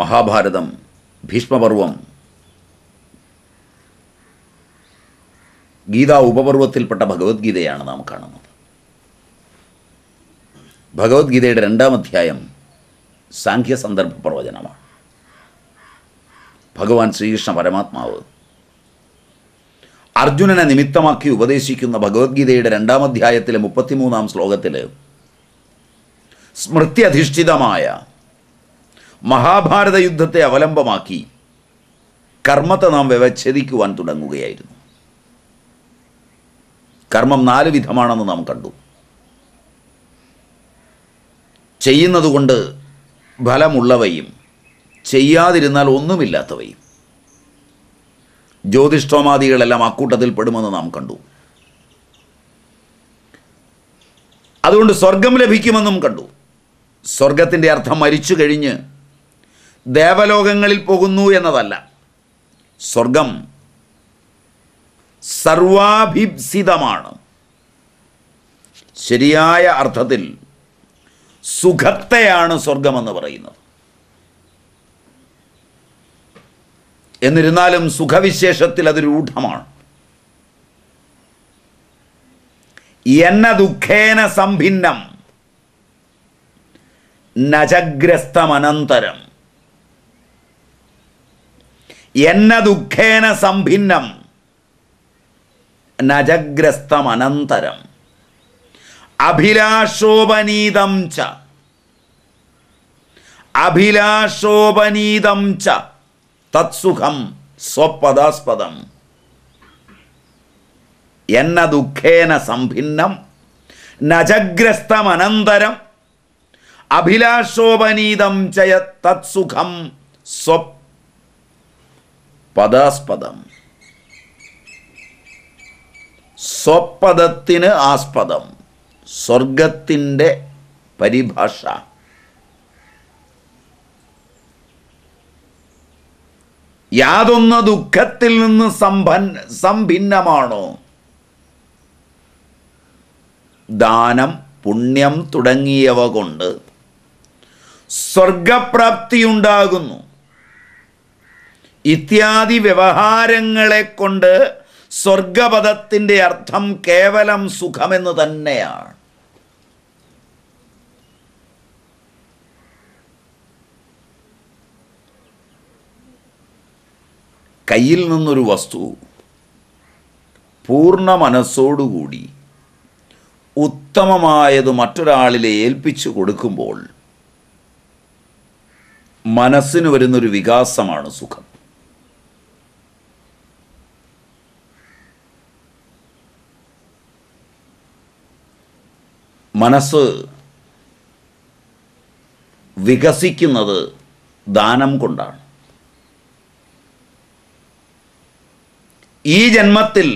മഹാഭാരതം ഭീഷ്മപർവം ഗീതാ ഉപപർവത്തിൽപ്പെട്ട ഭഗവത്ഗീതയാണ് നാം കാണുന്നത് ഭഗവത്ഗീതയുടെ രണ്ടാം അധ്യായം സാഖ്യ സന്ദർഭ പ്രവചനമാണ് ഭഗവാൻ ശ്രീകൃഷ്ണ പരമാത്മാവ് അർജുനനെ നിമിത്തമാക്കി ഉപദേശിക്കുന്ന ഭഗവത്ഗീതയുടെ രണ്ടാം അധ്യായത്തിലെ മുപ്പത്തിമൂന്നാം ശ്ലോകത്തിൽ സ്മൃത്യധിഷ്ഠിതമായ മഹാഭാരത യുദ്ധത്തെ അവലംബമാക്കി കർമ്മത്തെ നാം വ്യവച്ഛേദിക്കുവാൻ തുടങ്ങുകയായിരുന്നു കർമ്മം നാല് വിധമാണെന്ന് നാം കണ്ടു ചെയ്യുന്നതുകൊണ്ട് ഫലമുള്ളവയും ചെയ്യാതിരുന്നാൽ ഒന്നുമില്ലാത്തവയും ജ്യോതിഷ്ഠോമാദികളെല്ലാം അക്കൂട്ടത്തിൽ പെടുമെന്ന് നാം കണ്ടു അതുകൊണ്ട് സ്വർഗം ലഭിക്കുമെന്നും കണ്ടു സ്വർഗത്തിൻ്റെ അർത്ഥം മരിച്ചു കഴിഞ്ഞ് ദേവലോകങ്ങളിൽ പോകുന്നു എന്നതല്ല സ്വർഗം സർവാഭിപ്സിതമാണ് ശരിയായ അർത്ഥത്തിൽ സുഖത്തെയാണ് സ്വർഗമെന്ന് പറയുന്നത് എന്നിരുന്നാലും സുഖവിശേഷത്തിൽ അത് രൂഢമാണ് എന്ന ദുഃഖേന സംഭിന്നം നജഗ്രസ്തമനന്തരം എന്ന ദുഃഖേന സംഭിന്നം നജഗ്രസ്തമനന്തരം അഭിലാഷോപനീതം ച അഭിലാഷോപനീതം ച തത്സുഖം സ്വപദാസ്പദം എന്ന ദുഃഖേന സംഭിന്നം നജഗ്രസ്തമനന്തരം അഭിലാഷോപനീതം ചയ തത്സുഖം സ്വപ് പദാസ്പദം സ്വപദത്തിന് ആസ്പദം സ്വർഗത്തിൻ്റെ പരിഭാഷ യാതൊന്ന ദുഃഖത്തിൽ നിന്ന് സംഭൻ സംഭിന്നമാണോ ദാനം പുണ്യം തുടങ്ങിയവ കൊണ്ട് സ്വർഗപ്രാപ്തിയുണ്ടാകുന്നു ഇത്യാദി വ്യവഹാരങ്ങളെ കൊണ്ട് സ്വർഗപദത്തിൻ്റെ അർത്ഥം കേവലം സുഖമെന്ന് തന്നെയാണ് കയ്യിൽ നിന്നൊരു വസ്തു പൂർണ്ണ മനസ്സോടുകൂടി ഉത്തമമായത് മറ്റൊരാളിലെ ഏൽപ്പിച്ചു കൊടുക്കുമ്പോൾ മനസ്സിന് വരുന്നൊരു വികാസമാണ് സുഖം മനസ്സ് വികസിക്കുന്നത് ദാനം കൊണ്ടാണ് ഈ ജന്മത്തിൽ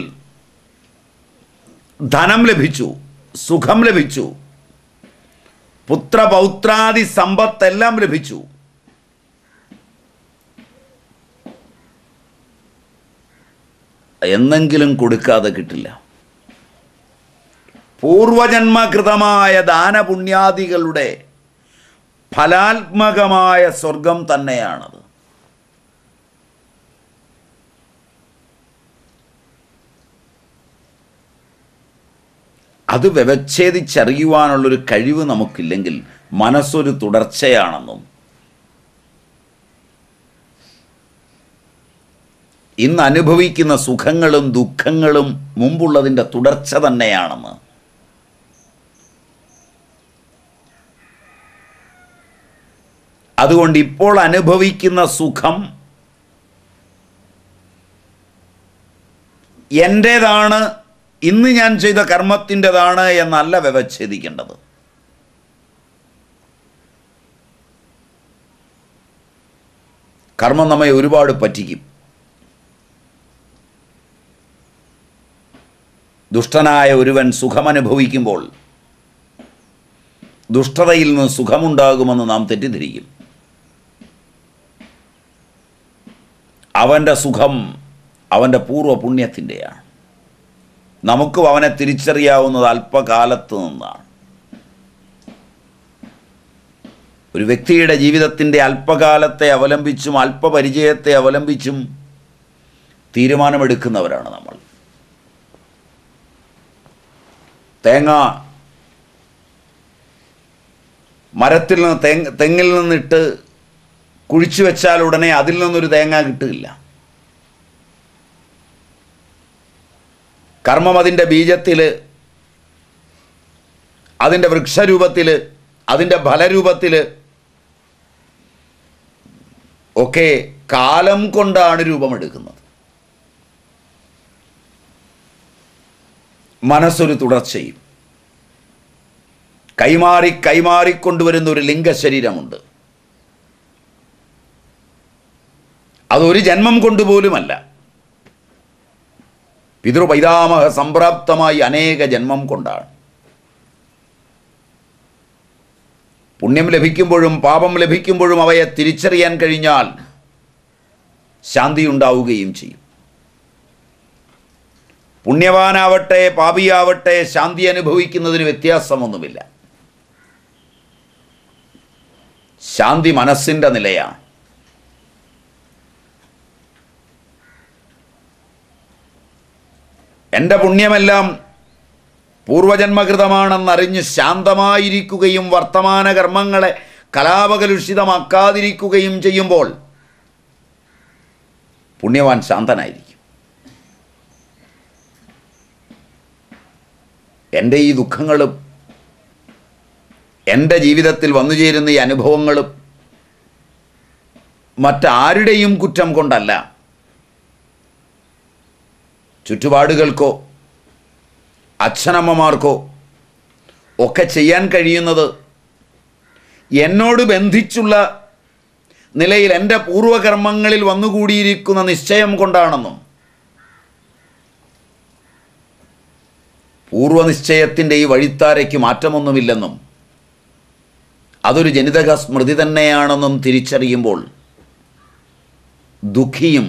ധനം ലഭിച്ചു സുഖം ലഭിച്ചു പുത്രപൗത്രാദി സമ്പത്തെല്ലാം ലഭിച്ചു എന്നെങ്കിലും കൊടുക്കാതെ കിട്ടില്ല പൂർവജന്മകൃതമായ ദാനപുണ്യാദികളുടെ ഫലാത്മകമായ സ്വർഗം തന്നെയാണത് അത് വ്യവച്ഛേദിച്ചറിയുവാനുള്ളൊരു കഴിവ് നമുക്കില്ലെങ്കിൽ മനസ്സൊരു തുടർച്ചയാണെന്നും ഇന്ന് അനുഭവിക്കുന്ന സുഖങ്ങളും ദുഃഖങ്ങളും മുമ്പുള്ളതിൻ്റെ തുടർച്ച തന്നെയാണെന്ന് അതുകൊണ്ട് ഇപ്പോൾ അനുഭവിക്കുന്ന സുഖം എൻ്റേതാണ് ഇന്ന് ഞാൻ ചെയ്ത കർമ്മത്തിൻ്റെതാണ് എന്നല്ല വ്യവച്ഛേദിക്കേണ്ടത് കർമ്മം നമ്മെ ഒരുപാട് പറ്റിക്കും ദുഷ്ടനായ ഒരുവൻ സുഖമനുഭവിക്കുമ്പോൾ ദുഷ്ടതയിൽ നിന്ന് സുഖമുണ്ടാകുമെന്ന് നാം തെറ്റിദ്ധരിക്കും അവൻ്റെ സുഖം അവൻ്റെ പൂർവ്വ പുണ്യത്തിൻ്റെയാണ് നമുക്കും അവനെ തിരിച്ചറിയാവുന്നത് അല്പകാലത്ത് നിന്നാണ് ഒരു വ്യക്തിയുടെ ജീവിതത്തിൻ്റെ അല്പകാലത്തെ അവലംബിച്ചും അല്പപരിചയത്തെ അവലംബിച്ചും തീരുമാനമെടുക്കുന്നവരാണ് നമ്മൾ തേങ്ങ മരത്തിൽ നിന്ന് തെങ്ങിൽ നിന്നിട്ട് കുഴിച്ചു വെച്ചാൽ ഉടനെ അതിൽ നിന്നൊരു തേങ്ങ കിട്ടില്ല കർമ്മം അതിൻ്റെ ബീജത്തിൽ അതിൻ്റെ വൃക്ഷരൂപത്തിൽ അതിൻ്റെ ഫലരൂപത്തിൽ ഒക്കെ കാലം കൊണ്ടാണ് രൂപമെടുക്കുന്നത് മനസ്സൊരു തുടർച്ചയും കൈമാറി കൈമാറിക്കൊണ്ടുവരുന്ന ഒരു ലിംഗശരീരമുണ്ട് അതൊരു ജന്മം കൊണ്ടുപോലുമല്ല പിതൃപൈതാമഹ സംപ്രാപ്തമായി അനേക ജന്മം കൊണ്ടാണ് പുണ്യം ലഭിക്കുമ്പോഴും പാപം ലഭിക്കുമ്പോഴും അവയെ തിരിച്ചറിയാൻ കഴിഞ്ഞാൽ ശാന്തി ഉണ്ടാവുകയും ചെയ്യും പുണ്യവാനാവട്ടെ പാപിയാവട്ടെ ശാന്തി അനുഭവിക്കുന്നതിന് വ്യത്യാസമൊന്നുമില്ല ശാന്തി മനസ്സിൻ്റെ നിലയാണ് എൻ്റെ പുണ്യമെല്ലാം പൂർവജന്മകൃതമാണെന്നറിഞ്ഞ് ശാന്തമായിരിക്കുകയും വർത്തമാന കർമ്മങ്ങളെ കലാപകലുഷിതമാക്കാതിരിക്കുകയും ചെയ്യുമ്പോൾ പുണ്യവാൻ ശാന്തനായിരിക്കും എൻ്റെ ഈ ദുഃഖങ്ങളും എൻ്റെ ജീവിതത്തിൽ വന്നു ചേരുന്ന ഈ അനുഭവങ്ങളും മറ്റാരുടെയും കുറ്റം കൊണ്ടല്ല ചുറ്റുപാടുകൾക്കോ അച്ഛനമ്മമാർക്കോ ഒക്കെ ചെയ്യാൻ കഴിയുന്നത് എന്നോട് ബന്ധിച്ചുള്ള നിലയിൽ എൻ്റെ പൂർവകർമ്മങ്ങളിൽ വന്നുകൂടിയിരിക്കുന്ന നിശ്ചയം കൊണ്ടാണെന്നും പൂർവനിശ്ചയത്തിൻ്റെ ഈ വഴിത്താരയ്ക്ക് മാറ്റമൊന്നുമില്ലെന്നും അതൊരു ജനിതക സ്മൃതി തന്നെയാണെന്നും തിരിച്ചറിയുമ്പോൾ ദുഃഖിയും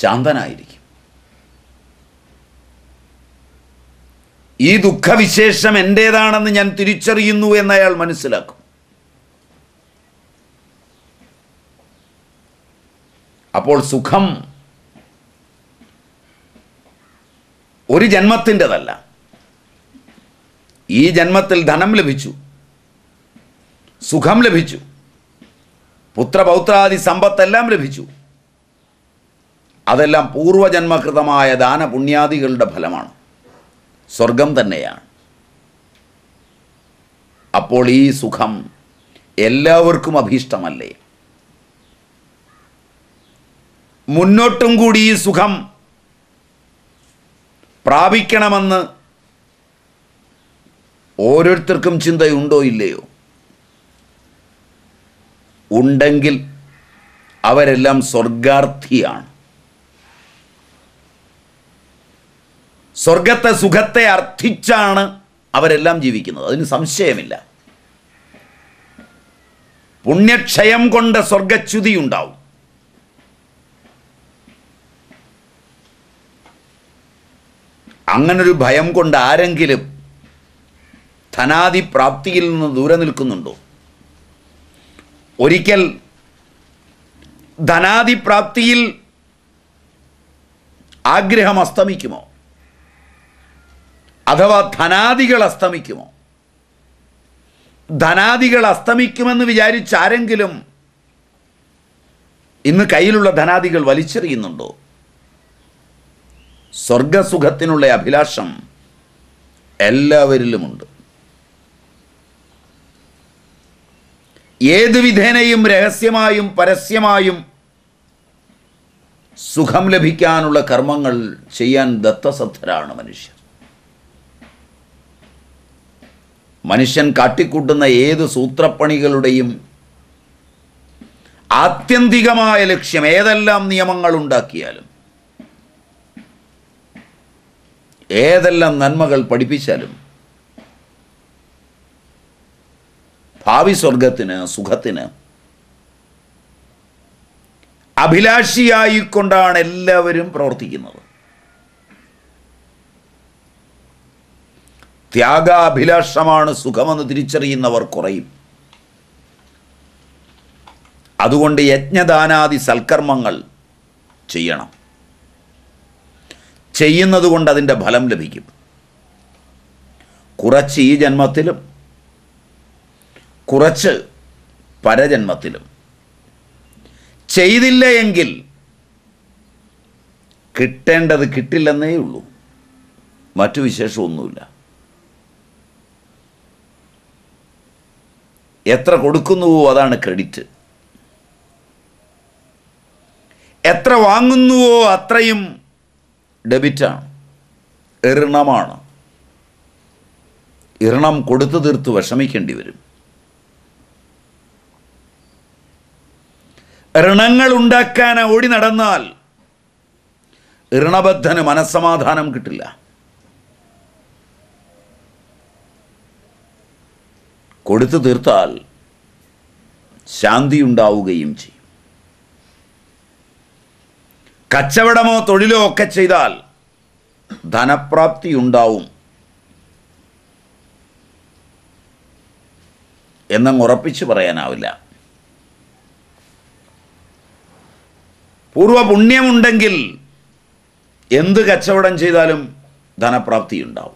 ശാന്തനായിരിക്കും ഈ ദുഃഖവിശേഷം എൻ്റേതാണെന്ന് ഞാൻ തിരിച്ചറിയുന്നു എന്ന് അയാൾ മനസ്സിലാക്കും അപ്പോൾ സുഖം ഒരു ജന്മത്തിൻ്റെതല്ല ഈ ജന്മത്തിൽ ധനം ലഭിച്ചു സുഖം ലഭിച്ചു പുത്രപൗത്രാദി സമ്പത്തെല്ലാം ലഭിച്ചു അതെല്ലാം പൂർവജന്മകൃതമായ ദാനപുണ്യാദികളുടെ ഫലമാണ് സ്വർഗം തന്നെയാണ് അപ്പോൾ ഈ സുഖം എല്ലാവർക്കും അഭീഷ്ടമല്ലേ മുന്നോട്ടും കൂടി ഈ സുഖം പ്രാപിക്കണമെന്ന് ഓരോരുത്തർക്കും ചിന്തയുണ്ടോ ഇല്ലയോ ഉണ്ടെങ്കിൽ അവരെല്ലാം സ്വർഗാർത്ഥിയാണ് സ്വർഗത്തെ സുഖത്തെ അർത്ഥിച്ചാണ് അവരെല്ലാം ജീവിക്കുന്നത് അതിന് സംശയമില്ല പുണ്യക്ഷയം കൊണ്ട് സ്വർഗച്യുതി ഉണ്ടാവും അങ്ങനൊരു ഭയം കൊണ്ട് ആരെങ്കിലും ധനാദി പ്രാപ്തിയിൽ നിന്ന് ദൂരെ നിൽക്കുന്നുണ്ടോ ഒരിക്കൽ ധനാതിപ്രാപ്തിയിൽ ആഗ്രഹം അസ്തമിക്കുമോ അഥവാ ധനാദികൾ അസ്തമിക്കുമോ ധനാദികൾ അസ്തമിക്കുമെന്ന് വിചാരിച്ചാരെങ്കിലും ഇന്ന് കയ്യിലുള്ള ധനാദികൾ വലിച്ചെറിയുന്നുണ്ടോ സ്വർഗസുഖത്തിനുള്ള അഭിലാഷം എല്ലാവരിലുമുണ്ട് ഏത് വിധേനയും രഹസ്യമായും പരസ്യമായും സുഖം ലഭിക്കാനുള്ള കർമ്മങ്ങൾ ചെയ്യാൻ ദത്തസദ്ധരാണ് മനുഷ്യർ മനുഷ്യൻ കാട്ടിക്കൂട്ടുന്ന ഏത് സൂത്രപ്പണികളുടെയും ആത്യന്തികമായ ലക്ഷ്യം ഏതെല്ലാം നിയമങ്ങൾ ഉണ്ടാക്കിയാലും ഏതെല്ലാം നന്മകൾ പഠിപ്പിച്ചാലും ഭാവി സ്വർഗത്തിന് സുഖത്തിന് അഭിലാഷിയായിക്കൊണ്ടാണ് എല്ലാവരും പ്രവർത്തിക്കുന്നത് ത്യാഗാഭിലാഷമാണ് സുഖമെന്ന് തിരിച്ചറിയുന്നവർ കുറയും അതുകൊണ്ട് യജ്ഞദാനാദി സൽക്കർമ്മങ്ങൾ ചെയ്യണം ചെയ്യുന്നത് കൊണ്ട് അതിൻ്റെ ഫലം ലഭിക്കും കുറച്ച് ഈ ജന്മത്തിലും കുറച്ച് പരജന്മത്തിലും ചെയ്തില്ല എങ്കിൽ കിട്ടേണ്ടത് കിട്ടില്ലെന്നേ ഉള്ളൂ മറ്റു വിശേഷമൊന്നുമില്ല എത്ര കൊടുക്കുന്നുവോ അതാണ് ക്രെഡിറ്റ് എത്ര വാങ്ങുന്നുവോ അത്രയും ഡെബിറ്റാണ് എറിണമാണ് ഇറണം കൊടുത്തു തീർത്ത് വിഷമിക്കേണ്ടി വരും ഋണങ്ങൾ ഉണ്ടാക്കാൻ ഓടി നടന്നാൽ ഋണബദ്ധന് മനസ്സമാധാനം കിട്ടില്ല കൊടുത്തു തീർത്താൽ ശാന്തിയുണ്ടാവുകയും ചെയ്യും കച്ചവടമോ തൊഴിലോ ഒക്കെ ചെയ്താൽ ധനപ്രാപ്തി ഉണ്ടാവും എന്നങ്ങ് ഉറപ്പിച്ചു പറയാനാവില്ല പൂർവപുണ്യമുണ്ടെങ്കിൽ എന്ത് കച്ചവടം ചെയ്താലും ധനപ്രാപ്തി ഉണ്ടാവും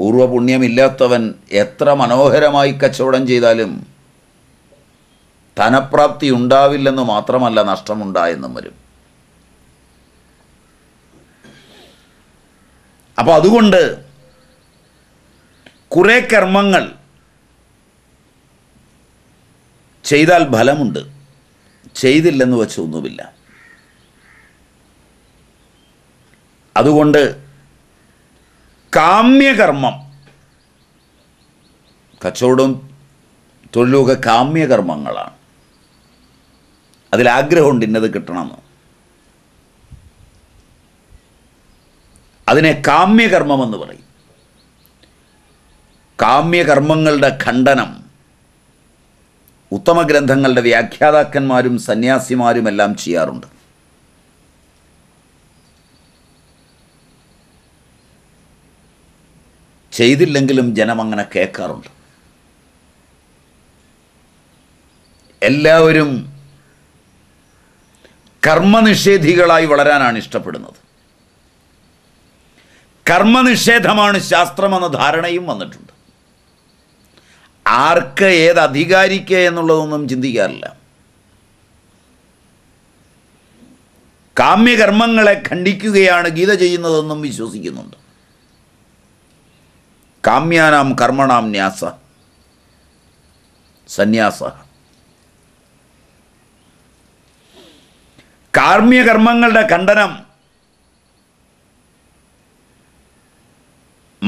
പൂർവപുണ്യമില്ലാത്തവൻ എത്ര മനോഹരമായി കച്ചവടം ചെയ്താലും ധനപ്രാപ്തി ഉണ്ടാവില്ലെന്ന് മാത്രമല്ല നഷ്ടമുണ്ടായെന്നും വരും അപ്പോൾ അതുകൊണ്ട് കുറേ കർമ്മങ്ങൾ ചെയ്താൽ ഫലമുണ്ട് ചെയ്തില്ലെന്ന് വെച്ചൊന്നുമില്ല അതുകൊണ്ട് കാമ്യകർമ്മം കച്ചവടവും തൊഴിലുമൊക്കെ കാമ്യകർമ്മങ്ങളാണ് അതിലാഗ്രഹമുണ്ട് ഇന്നത് കിട്ടണമെന്ന് അതിനെ കാമ്യകർമ്മമെന്ന് പറയും കാമ്യകർമ്മങ്ങളുടെ ഖണ്ഡനം ഉത്തമ ഗ്രന്ഥങ്ങളുടെ വ്യാഖ്യാതാക്കന്മാരും സന്യാസിമാരും എല്ലാം ചെയ്യാറുണ്ട് ചെയ്തില്ലെങ്കിലും ജനം അങ്ങനെ കേൾക്കാറുണ്ട് എല്ലാവരും കർമ്മനിഷേധികളായി വളരാനാണ് ഇഷ്ടപ്പെടുന്നത് കർമ്മനിഷേധമാണ് ശാസ്ത്രമെന്ന ധാരണയും വന്നിട്ടുണ്ട് ആർക്ക് ഏത് അധികാരിക്ക് എന്നുള്ളതൊന്നും ചിന്തിക്കാറില്ല കാമ്യകർമ്മങ്ങളെ ഖണ്ഡിക്കുകയാണ് ഗീത ചെയ്യുന്നതെന്നും വിശ്വസിക്കുന്നുണ്ട് കാമ്യാനാം കർമ്മണാം ന്യാസ സന്യാസ കാർമ്മ്യകർമ്മങ്ങളുടെ ഖണ്ഡനം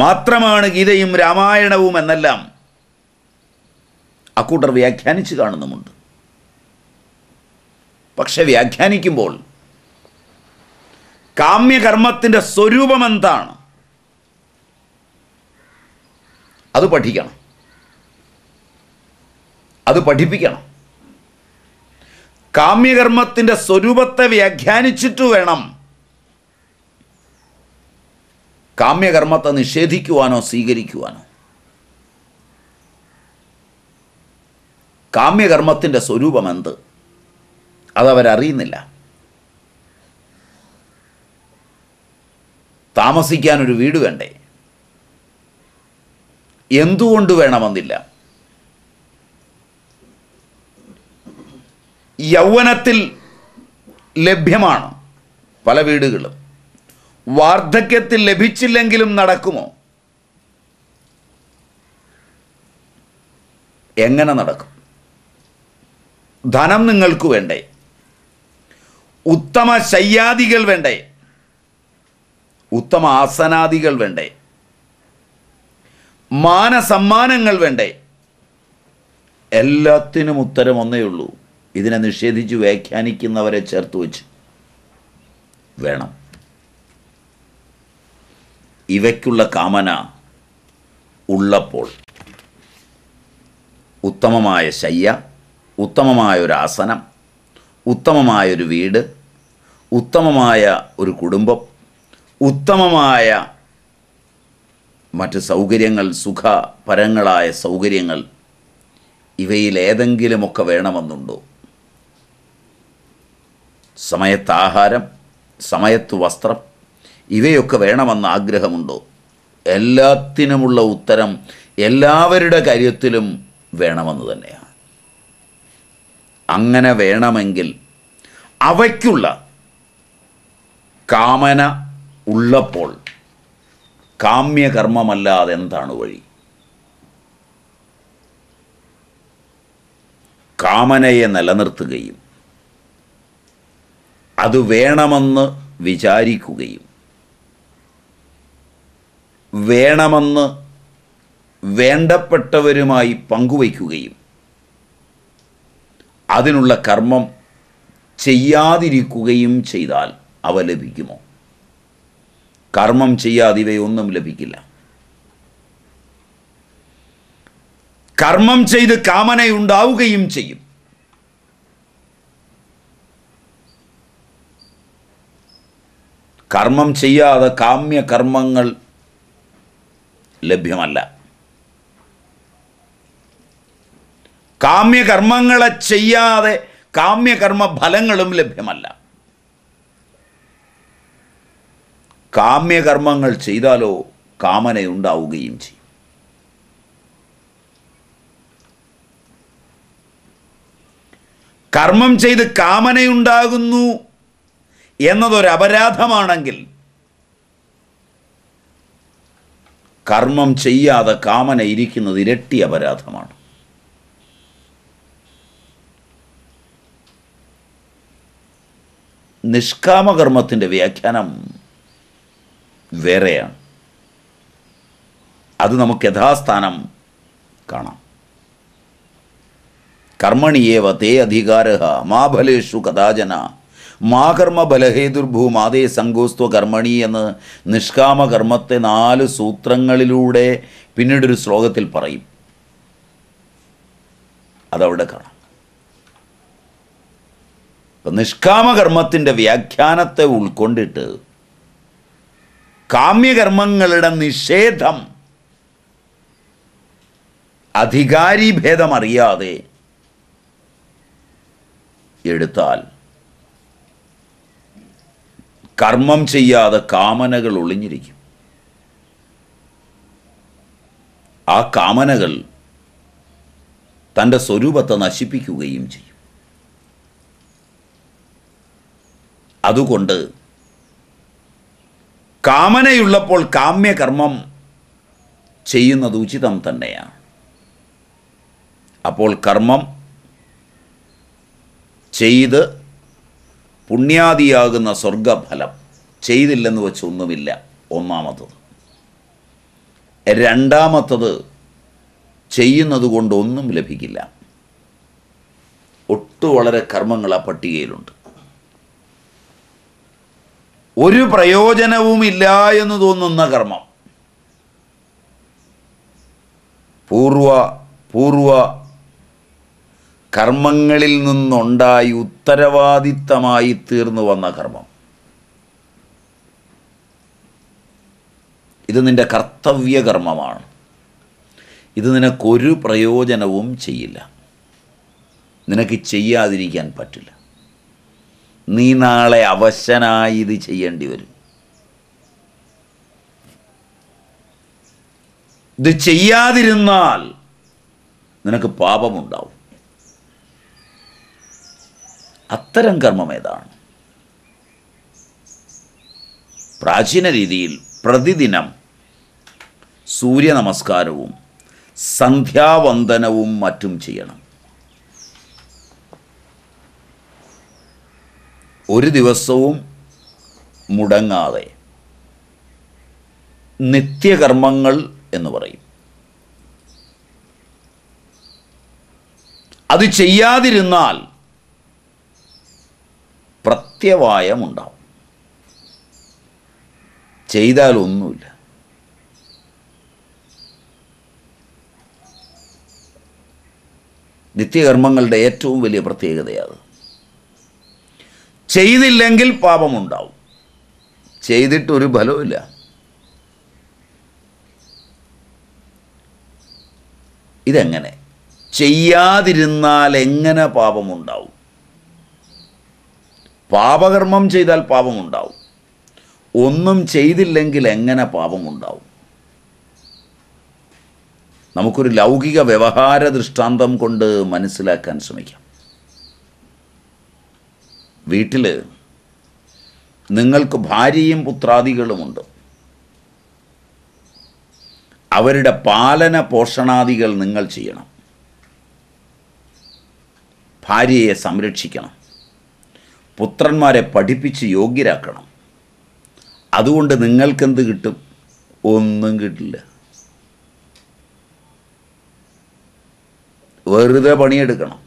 മാത്രമാണ് ഗീതയും രാമായണവും എന്നെല്ലാം അക്കൂട്ടർ വ്യാഖ്യാനിച്ച് കാണുന്നുമുണ്ട് പക്ഷെ വ്യാഖ്യാനിക്കുമ്പോൾ കാമ്യകർമ്മത്തിൻ്റെ സ്വരൂപമെന്താണ് അത് പഠിക്കണം അത് പഠിപ്പിക്കണം കാമ്യകർമ്മത്തിൻ്റെ സ്വരൂപത്തെ വ്യാഖ്യാനിച്ചിട്ട് വേണം കാമ്യകർമ്മത്തെ നിഷേധിക്കുവാനോ സ്വീകരിക്കുവാനോ കാമ്യകർമ്മത്തിൻ്റെ സ്വരൂപം എന്ത് അതവരറിയുന്നില്ല താമസിക്കാനൊരു വീട് വേണ്ടേ എന്തുകൊണ്ട് വേണമെന്നില്ല യൗവനത്തിൽ ലഭ്യമാണ് പല വീടുകളും വാർദ്ധക്യത്തിൽ ലഭിച്ചില്ലെങ്കിലും നടക്കുമോ എങ്ങനെ നടക്കും ധനം നിങ്ങൾക്ക് വേണ്ടേ ഉത്തമ ശയ്യാദികൾ വേണ്ടേ ഉത്തമ ആസനാദികൾ വേണ്ടേ മാനസമ്മാനങ്ങൾ വേണ്ടേ എല്ലാത്തിനും ഉത്തരം ഒന്നേ ഉള്ളൂ ഇതിനെ നിഷേധിച്ച് വ്യാഖ്യാനിക്കുന്നവരെ ചേർത്ത് വെച്ച് വേണം ഇവയ്ക്കുള്ള കാമന ഉള്ളപ്പോൾ ഉത്തമമായ ശയ്യ ഉത്തമമായ ഒരു ആസനം ഉത്തമമായൊരു വീട് ഉത്തമമായ ഒരു കുടുംബം ഉത്തമമായ മറ്റ് സൗകര്യങ്ങൾ സുഖപരങ്ങളായ സൗകര്യങ്ങൾ ഇവയിലേതെങ്കിലുമൊക്കെ വേണമെന്നുണ്ടോ സമയത്ത് ആഹാരം സമയത്ത് വസ്ത്രം ഇവയൊക്കെ വേണമെന്ന ആഗ്രഹമുണ്ടോ എല്ലാത്തിനുമുള്ള ഉത്തരം എല്ലാവരുടെ കാര്യത്തിലും വേണമെന്ന് തന്നെയാണ് അങ്ങനെ വേണമെങ്കിൽ അവയ്ക്കുള്ള കാമന ഉള്ളപ്പോൾ കാമ്യകർമ്മമല്ലാതെ എന്താണ് വഴി കാമനയെ നിലനിർത്തുകയും അത് വേണമെന്ന് വിചാരിക്കുകയും വേണമെന്ന് വേണ്ടപ്പെട്ടവരുമായി പങ്കുവയ്ക്കുകയും അതിനുള്ള കർമ്മം ചെയ്യാതിരിക്കുകയും ചെയ്താൽ അവ ലഭിക്കുമോ കർമ്മം ചെയ്യാതെ ഇവയൊന്നും ലഭിക്കില്ല കർമ്മം ചെയ്ത് ഉണ്ടാവുകയും ചെയ്യും കർമ്മം ചെയ്യാതെ കാമ്യ കർമ്മങ്ങൾ ലഭ്യമല്ല കാമ്യകർമ്മങ്ങളെ ചെയ്യാതെ കാമ്യകർമ്മ ഫലങ്ങളും ലഭ്യമല്ല കാമ്യകർമ്മങ്ങൾ ചെയ്താലോ കാമനയുണ്ടാവുകയും ചെയ്യും കർമ്മം ചെയ്ത് കാമനയുണ്ടാകുന്നു എന്നതൊരപരാധമാണെങ്കിൽ കർമ്മം ചെയ്യാതെ കാമന ഇരിക്കുന്നത് ഇരട്ടി അപരാധമാണ് നിഷ്കാമകർമ്മത്തിൻ്റെ വ്യാഖ്യാനം വേറെയാണ് അത് നമുക്ക് യഥാസ്ഥാനം കാണാം കർമ്മണിയേവ തേ അധികാര മാ ഫലേഷു കഥാചന മാ കർമ്മഫലഹേതുർഭൂ മാതേ സംഘോസ്ത്വ കർമ്മണി എന്ന് നിഷ്കാമ കർമ്മത്തെ നാല് സൂത്രങ്ങളിലൂടെ പിന്നീടൊരു ശ്ലോകത്തിൽ പറയും അതവിടെ കാണാം നിഷ്കാമകർമ്മത്തിൻ്റെ വ്യാഖ്യാനത്തെ ഉൾക്കൊണ്ടിട്ട് കാമ്യകർമ്മങ്ങളുടെ നിഷേധം അധികാരി ഭേദമറിയാതെ എടുത്താൽ കർമ്മം ചെയ്യാതെ കാമനകൾ ഒളിഞ്ഞിരിക്കും ആ കാമനകൾ തൻ്റെ സ്വരൂപത്തെ നശിപ്പിക്കുകയും ചെയ്യും അതുകൊണ്ട് കാമനയുള്ളപ്പോൾ കാമ്യകർമ്മം ചെയ്യുന്നത് ഉചിതം തന്നെയാണ് അപ്പോൾ കർമ്മം ചെയ്ത് പുണ്യാദിയാകുന്ന സ്വർഗഫലം ചെയ്തില്ലെന്ന് വെച്ച് ഒന്നുമില്ല ഒന്നാമത്തത് രണ്ടാമത്തത് ചെയ്യുന്നത് കൊണ്ടൊന്നും ലഭിക്കില്ല ഒട്ടു വളരെ കർമ്മങ്ങൾ ആ പട്ടികയിലുണ്ട് ഒരു പ്രയോജനവുമില്ല എന്ന് തോന്നുന്ന കർമ്മം പൂർവ പൂർവ കർമ്മങ്ങളിൽ നിന്നുണ്ടായി ഉത്തരവാദിത്തമായി തീർന്നു വന്ന കർമ്മം ഇത് നിൻ്റെ കർത്തവ്യകർമ്മമാണ് ഇത് നിനക്കൊരു പ്രയോജനവും ചെയ്യില്ല നിനക്ക് ചെയ്യാതിരിക്കാൻ പറ്റില്ല നീ നാളെ അവശനായി ഇത് ചെയ്യേണ്ടി വരും ഇത് ചെയ്യാതിരുന്നാൽ നിനക്ക് പാപമുണ്ടാവും അത്തരം കർമ്മം ഏതാണ് പ്രാചീന രീതിയിൽ പ്രതിദിനം സൂര്യ നമസ്കാരവും സന്ധ്യാവന്ദനവും മറ്റും ചെയ്യണം ഒരു ദിവസവും മുടങ്ങാതെ നിത്യകർമ്മങ്ങൾ എന്ന് പറയും അത് ചെയ്യാതിരുന്നാൽ പ്രത്യവായമുണ്ടാവും ചെയ്താൽ ഒന്നുമില്ല നിത്യകർമ്മങ്ങളുടെ ഏറ്റവും വലിയ പ്രത്യേകതയാണ് ചെയ്തില്ലെങ്കിൽ പാപമുണ്ടാവും ചെയ്തിട്ടൊരു ഫലവുമില്ല ഇതെങ്ങനെ ചെയ്യാതിരുന്നാൽ എങ്ങനെ പാപമുണ്ടാവും പാപകർമ്മം ചെയ്താൽ പാപമുണ്ടാവും ഒന്നും ചെയ്തില്ലെങ്കിൽ എങ്ങനെ പാപമുണ്ടാവും നമുക്കൊരു ലൗകിക വ്യവഹാര ദൃഷ്ടാന്തം കൊണ്ട് മനസ്സിലാക്കാൻ ശ്രമിക്കാം വീട്ടിൽ നിങ്ങൾക്ക് ഭാര്യയും പുത്രാദികളുമുണ്ട് അവരുടെ പാലന പോഷണാദികൾ നിങ്ങൾ ചെയ്യണം ഭാര്യയെ സംരക്ഷിക്കണം പുത്രന്മാരെ പഠിപ്പിച്ച് യോഗ്യരാക്കണം അതുകൊണ്ട് നിങ്ങൾക്കെന്ത് കിട്ടും ഒന്നും കിട്ടില്ല വെറുതെ പണിയെടുക്കണം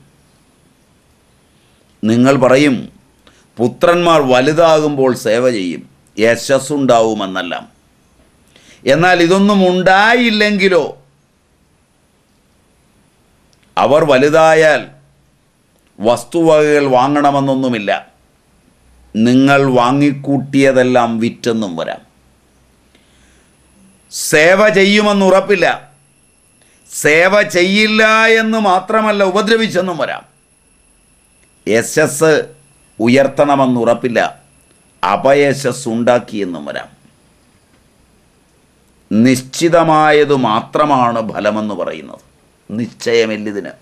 നിങ്ങൾ പറയും പുത്രന്മാർ വലുതാകുമ്പോൾ സേവ ചെയ്യും യശസ്സുണ്ടാവുമെന്നല്ല എന്നാൽ ഇതൊന്നും ഉണ്ടായില്ലെങ്കിലോ അവർ വലുതായാൽ വസ്തുവകകൾ വാങ്ങണമെന്നൊന്നുമില്ല നിങ്ങൾ വാങ്ങിക്കൂട്ടിയതെല്ലാം വിറ്റെന്നും വരാം സേവ ചെയ്യുമെന്നുറപ്പില്ല സേവ ചെയ്യില്ല എന്ന് മാത്രമല്ല ഉപദ്രവിച്ചെന്നും വരാം യശസ് ഉയർത്തണമെന്നുറപ്പില്ല അപയശസ്സുണ്ടാക്കിയെന്നും വരാം നിശ്ചിതമായത് മാത്രമാണ് ഫലമെന്ന് പറയുന്നത് നിശ്ചയമില്ലിതിന്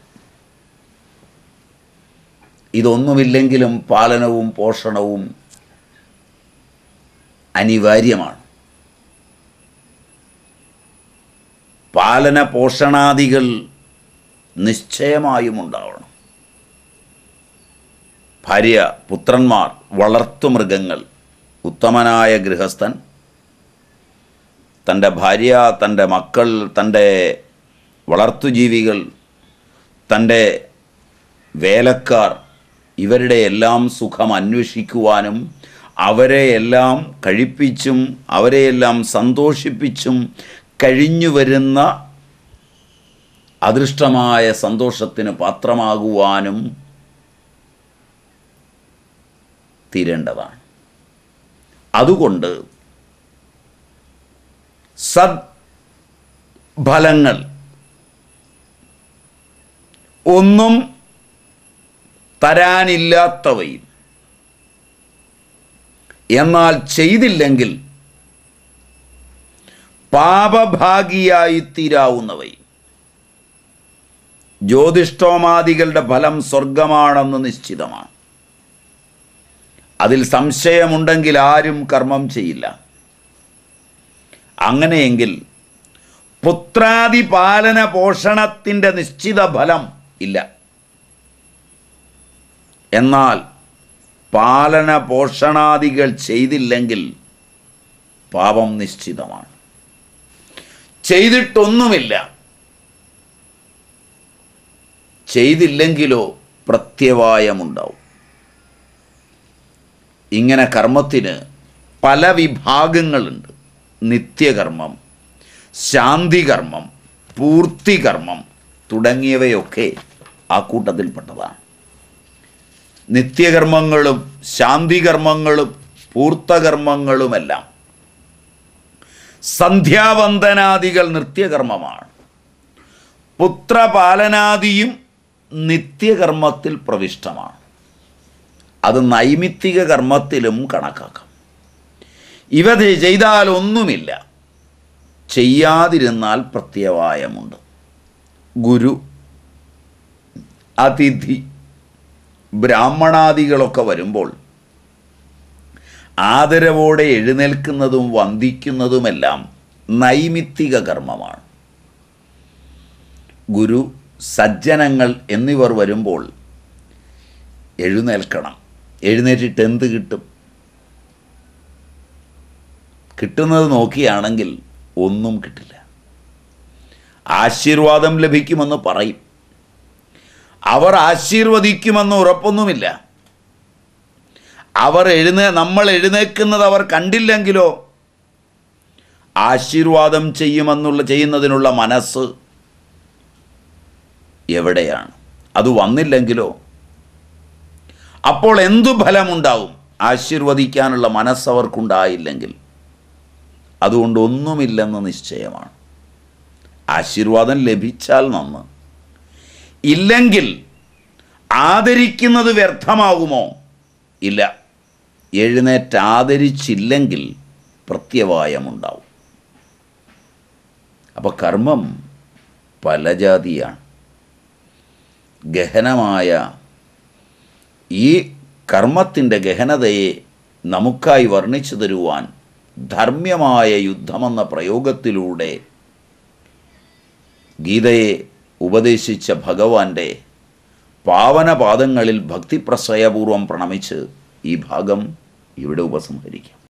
ഇതൊന്നുമില്ലെങ്കിലും പാലനവും പോഷണവും അനിവാര്യമാണ് പാലന പോഷണാദികൾ നിശ്ചയമായും ഉണ്ടാവണം ഭാര്യ പുത്രന്മാർ വളർത്തുമൃഗങ്ങൾ ഉത്തമനായ ഗൃഹസ്ഥൻ തൻ്റെ ഭാര്യ തൻ്റെ മക്കൾ തൻ്റെ വളർത്തുജീവികൾ തൻ്റെ വേലക്കാർ ഇവരുടെ എല്ലാം സുഖം അന്വേഷിക്കുവാനും എല്ലാം കഴിപ്പിച്ചും അവരെയെല്ലാം സന്തോഷിപ്പിച്ചും കഴിഞ്ഞു വരുന്ന അദൃഷ്ടമായ സന്തോഷത്തിന് പാത്രമാകുവാനും തീരേണ്ടതാണ് അതുകൊണ്ട് സദ് ഫലങ്ങൾ ഒന്നും തരാനില്ലാത്തവയും എന്നാൽ ചെയ്തില്ലെങ്കിൽ പാപഭാഗിയായി തീരാവുന്നവയും ജ്യോതിഷ്ടോമാദികളുടെ ഫലം സ്വർഗമാണെന്ന് നിശ്ചിതമാണ് അതിൽ സംശയമുണ്ടെങ്കിൽ ആരും കർമ്മം ചെയ്യില്ല അങ്ങനെയെങ്കിൽ പാലന പോഷണത്തിൻ്റെ നിശ്ചിത ഫലം ഇല്ല എന്നാൽ പാലന പോഷണാദികൾ ചെയ്തില്ലെങ്കിൽ പാപം നിശ്ചിതമാണ് ചെയ്തിട്ടൊന്നുമില്ല ചെയ്തില്ലെങ്കിലോ പ്രത്യവായമുണ്ടാവും ഇങ്ങനെ കർമ്മത്തിന് പല വിഭാഗങ്ങളുണ്ട് നിത്യകർമ്മം ശാന്തികർമ്മം പൂർത്തികർമ്മം തുടങ്ങിയവയൊക്കെ ആ കൂട്ടത്തിൽപ്പെട്ടതാണ് നിത്യകർമ്മങ്ങളും ശാന്തികർമ്മങ്ങളും പൂർത്തകർമ്മങ്ങളുമെല്ലാം സന്ധ്യാവന്ദനാദികൾ നിത്യകർമ്മമാണ് പുത്രപാലനാദിയും നിത്യകർമ്മത്തിൽ പ്രവിഷ്ടമാണ് അത് നൈമിത്തിക കർമ്മത്തിലും കണക്കാക്കാം ഇവ ചെയ്താൽ ഒന്നുമില്ല ചെയ്യാതിരുന്നാൽ പ്രത്യവായമുണ്ട് ഗുരു അതിഥി ബ്രാഹ്മണാദികളൊക്കെ വരുമ്പോൾ ആദരവോടെ എഴുന്നേൽക്കുന്നതും വന്ദിക്കുന്നതുമെല്ലാം നൈമിത്തിക കർമ്മമാണ് ഗുരു സജ്ജനങ്ങൾ എന്നിവർ വരുമ്പോൾ എഴുന്നേൽക്കണം എഴുന്നേറ്റിട്ട് എന്ത് കിട്ടും കിട്ടുന്നത് നോക്കിയാണെങ്കിൽ ഒന്നും കിട്ടില്ല ആശീർവാദം ലഭിക്കുമെന്ന് പറയും അവർ ആശീർവദിക്കുമെന്ന് ഉറപ്പൊന്നുമില്ല അവർ എഴുന്നേ നമ്മൾ എഴുന്നേക്കുന്നത് അവർ കണ്ടില്ലെങ്കിലോ ആശീർവാദം ചെയ്യുമെന്നുള്ള ചെയ്യുന്നതിനുള്ള മനസ്സ് എവിടെയാണ് അത് വന്നില്ലെങ്കിലോ അപ്പോൾ എന്തു ഫലമുണ്ടാവും ആശീർവദിക്കാനുള്ള മനസ്സവർക്കുണ്ടായില്ലെങ്കിൽ അതുകൊണ്ട് ഒന്നുമില്ലെന്ന് നിശ്ചയമാണ് ആശീർവാദം ലഭിച്ചാൽ നന്ന് ഇല്ലെങ്കിൽ ആദരിക്കുന്നത് വ്യർത്ഥമാകുമോ ഇല്ല എഴുന്നേറ്റ് ആദരിച്ചില്ലെങ്കിൽ പ്രത്യവായമുണ്ടാവും അപ്പോൾ കർമ്മം പല ജാതിയാണ് ഗഹനമായ ഈ കർമ്മത്തിൻ്റെ ഗഹനതയെ നമുക്കായി വർണ്ണിച്ചു തരുവാൻ ധർമ്മ്യമായ യുദ്ധമെന്ന പ്രയോഗത്തിലൂടെ ഗീതയെ ഉപദേശിച്ച ഭഗവാന്റെ പാവനപാദങ്ങളിൽ ഭക്തിപ്രസയപൂർവം പ്രണമിച്ച് ഈ ഭാഗം ഇവിടെ ഉപസംഹരിക്കാം